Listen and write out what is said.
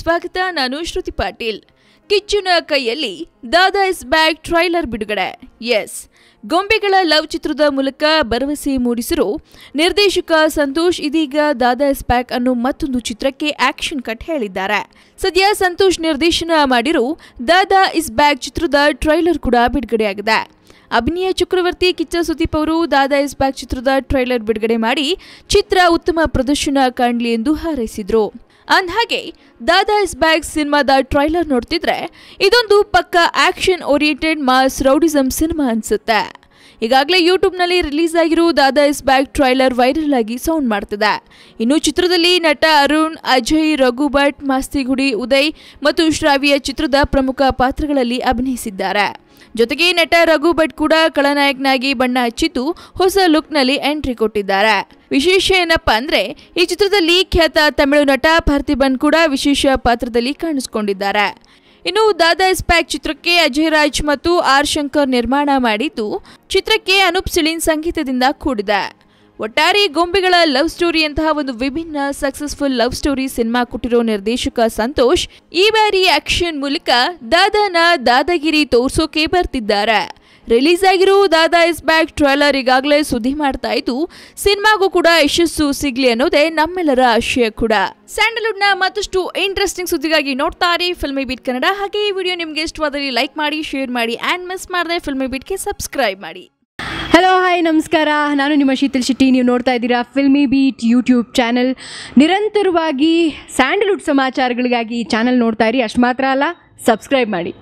ಸ್ವಾಗತ ನಾನು ಶ್ರುತಿ ಪಾಟೀಲ್ ಕಿಚ್ಚುನ ಕೈಯಲ್ಲಿ ದಾದಾ ಇಸ್ ಬ್ಯಾಗ್ ಟ್ರೈಲರ್ ಬಿಡುಗಡೆ ಎಸ್ ಗೊಂಬೆಗಳ ಲವ್ ಚಿತ್ರದ ಮೂಲಕ ಭರವಸೆ ಮೂಡಿಸಿರು ನಿರ್ದೇಶಕ ಸಂತೋಷ್ ಇದೀಗ ದಾದಾ ಇಸ್ ಬ್ಯಾಕ್ ಅನ್ನು ಮತ್ತೊಂದು ಚಿತ್ರಕ್ಕೆ ಆಕ್ಷನ್ ಕಟ್ ಹೇಳಿದ್ದಾರೆ ಸದ್ಯ ಸಂತೋಷ್ ನಿರ್ದೇಶನ ಮಾಡಿರೋ ದಾದಾ ಇಸ್ ಬ್ಯಾಗ್ ಚಿತ್ರದ ಟ್ರೈಲರ್ ಕೂಡ ಬಿಡುಗಡೆಯಾಗಿದೆ ಅಭಿನಯ ಚಕ್ರವರ್ತಿ ಕಿಚ್ಚ ಸುದೀಪ್ ಅವರು ದಾದಾ ಇಸ್ ಬ್ಯಾಗ್ ಚಿತ್ರದ ಟ್ರೈಲರ್ ಬಿಡುಗಡೆ ಮಾಡಿ ಚಿತ್ರ ಉತ್ತಮ ಪ್ರದರ್ಶನ ಕಾಣಲಿ ಎಂದು ಹಾರೈಸಿದರು ಅಂದ್ಹಾಗೆ ದಾದಾ ಇಸ್ ಬ್ಯಾಗ್ ಸಿನಿಮಾದ ಟ್ರೈಲರ್ ನೋಡ್ತಿದ್ರೆ ಇದೊಂದು ಪಕ್ಕ action oriented mass rowdyism cinema ಅನ್ಸುತ್ತೆ ಈಗಾಗಲೇ ಯೂಟ್ಯೂಬ್ನಲ್ಲಿ ರಿಲೀಸ್ ಆಗಿರೋ Dada is back trailer viral ಆಗಿ ಸೌಂಡ್ ಮಾಡ್ತಿದೆ ಇನ್ನು ಚಿತ್ರದಲ್ಲಿ ನಟ ಅರುಣ್ ಅಜಯ್ ರಘು ಭಟ್ ಮಾಸ್ತಿಗುಡಿ ಉದಯ್ ಮತ್ತು ಶ್ರಾವಿಯ ಚಿತ್ರದ ಪ್ರಮುಖ ಪಾತ್ರಗಳಲ್ಲಿ ಅಭಿನಯಿಸಿದ್ದಾರೆ ಜೊತೆಗೆ ನಟ ರಘು ಭಟ್ ಕೂಡ ಖಳನಾಯಕನಾಗಿ ಬಣ್ಣ ಹಚ್ಚಿದ್ದು ಹೊಸ ಲುಕ್ನಲ್ಲಿ ಎಂಟ್ರಿ ಕೊಟ್ಟಿದ್ದಾರೆ ವಿಶೇಷ ಏನಪ್ಪ ಅಂದ್ರೆ ಈ ಚಿತ್ರದಲ್ಲಿ ಖ್ಯಾತ ತಮಿಳು ನಟ ಪಾರ್ಥಿಬನ್ ಕೂಡ ವಿಶೇಷ ಪಾತ್ರದಲ್ಲಿ ಕಾಣಿಸಿಕೊಂಡಿದ್ದಾರೆ ಇನ್ನು ದಾದಾ ಇಸ್ಪ್ಯಾಕ್ ಚಿತ್ರಕ್ಕೆ ಅಜಯ್ ರಾಜ್ ಮತ್ತು ಆರ್ ಶಂಕರ್ ನಿರ್ಮಾಣ ಮಾಡಿದ್ದು ಚಿತ್ರಕ್ಕೆ ಅನೂಪ್ ಸಿಳಿನ್ ಸಂಗೀತದಿಂದ ಕೂಡಿದೆ ಒಟ್ಟಾರೆ ಗೊಂಬೆಗಳ ಲವ್ ಸ್ಟೋರಿ ಅಂತಹ ಒಂದು ವಿಭಿನ್ನ ಸಕ್ಸಸ್ಫುಲ್ ಲವ್ ಸ್ಟೋರಿ ಸಿನಿಮಾ ಕೊಟ್ಟಿರೋ ನಿರ್ದೇಶಕ ಸಂತೋಷ್ ಈ ಬಾರಿ ಆಕ್ಷನ್ ಮೂಲಕ ದಾದಾನ ದಾದಗಿರಿ ತೋರ್ಸೋಕೆ ಬರ್ತಿದ್ದಾರೆ ರಿಲೀಸ್ ಆಗಿರೋ ದಾದಾ ಇಸ್ ಬ್ಯಾಕ್ ಟ್ರೈಲರ್ ಈಗಾಗಲೇ ಸುದ್ದಿ ಮಾಡ್ತಾ ಇದ್ದು ಸಿನಿಮಾಗೂ ಕೂಡ ಯಶಸ್ಸು ಸಿಗ್ಲಿ ಅನ್ನೋದೇ ನಮ್ಮೆಲ್ಲರ ಆಶಯ ಕೂಡ ನ ಮತ್ತಷ್ಟು ಇಂಟ್ರೆಸ್ಟಿಂಗ್ ಸುದ್ದಿಗಾಗಿ ಇರಿ ಫಿಲ್ಮಿ ಬೀಟ್ ಕನ್ನಡ ಹಾಗೆ ಈ ವಿಡಿಯೋ ನಿಮ್ಗೆ ಇಷ್ಟವಾದಲ್ಲಿ ಲೈಕ್ ಮಾಡಿ ಶೇರ್ ಮಾಡಿ ಆ್ಯಂಡ್ ಮಿಸ್ ಮಾಡದೆ ಫಿಲ್ಮಿ ಗೆ ಸಬ್ಸ್ಕ್ರೈಬ್ ಮಾಡಿ ಹಲೋ ಹಾಯ್ ನಮಸ್ಕಾರ ನಾನು ನಿಮ್ಮ ಶೀತಲ್ ಶೆಟ್ಟಿ ನೀವು ನೋಡ್ತಾ ಇದ್ದೀರಾ ಫಿಲ್ಮಿ ಬೀಟ್ ಯೂಟ್ಯೂಬ್ ಚಾನಲ್ ನಿರಂತರವಾಗಿ ಸ್ಯಾಂಡಲ್ವುಡ್ ಸಮಾಚಾರಗಳಿಗಾಗಿ ಈ ಚಾನಲ್ ನೋಡ್ತಾ ಇರಿ ಅಷ್ಟು ಮಾತ್ರ ಅಲ್ಲ ಸಬ್ಸ್ಕ್ರೈಬ್ ಮಾಡಿ